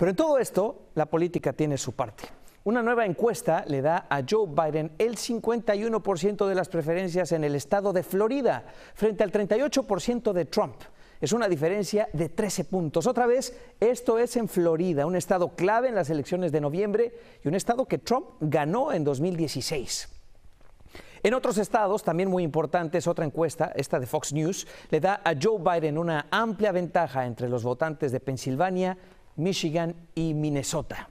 Pero en todo esto, la política tiene su parte. Una nueva encuesta le da a Joe Biden el 51% de las preferencias en el estado de Florida, frente al 38% de Trump. Es una diferencia de 13 puntos. Otra vez, esto es en Florida, un estado clave en las elecciones de noviembre y un estado que Trump ganó en 2016. En otros estados, también muy importantes otra encuesta, esta de Fox News, le da a Joe Biden una amplia ventaja entre los votantes de Pensilvania, Michigan y Minnesota.